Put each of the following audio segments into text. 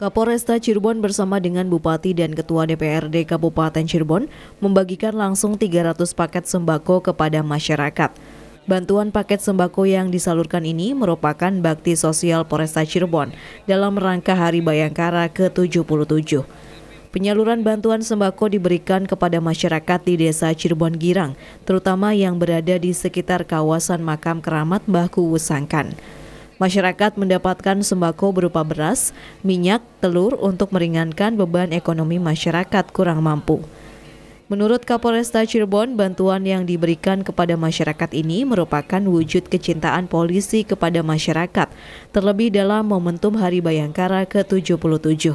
Kapolresta Cirebon bersama dengan Bupati dan Ketua DPRD Kabupaten Cirebon membagikan langsung 300 paket sembako kepada masyarakat. Bantuan paket sembako yang disalurkan ini merupakan bakti sosial Polresta Cirebon dalam rangka Hari Bayangkara ke-77. Penyaluran bantuan sembako diberikan kepada masyarakat di Desa Cirebon Girang, terutama yang berada di sekitar kawasan makam keramat Mbah Kuwusangkan. Masyarakat mendapatkan sembako berupa beras, minyak, telur untuk meringankan beban ekonomi masyarakat kurang mampu. Menurut Kapolresta Cirebon, bantuan yang diberikan kepada masyarakat ini merupakan wujud kecintaan polisi kepada masyarakat, terlebih dalam momentum Hari Bayangkara ke-77.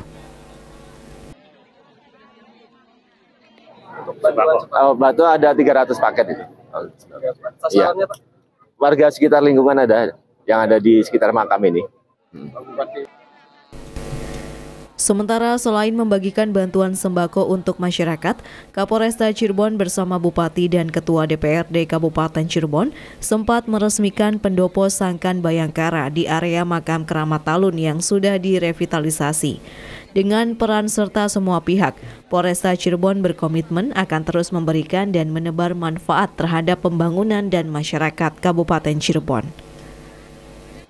batu ada 300 paket itu. Iya. Warga sekitar lingkungan ada yang ada di sekitar makam ini. Sementara selain membagikan bantuan sembako untuk masyarakat, Kapolresta Cirebon bersama Bupati dan Ketua DPRD Kabupaten Cirebon sempat meresmikan pendopo Sangkan Bayangkara di area makam keramat Talun yang sudah direvitalisasi. Dengan peran serta semua pihak, Polresta Cirebon berkomitmen akan terus memberikan dan menebar manfaat terhadap pembangunan dan masyarakat Kabupaten Cirebon.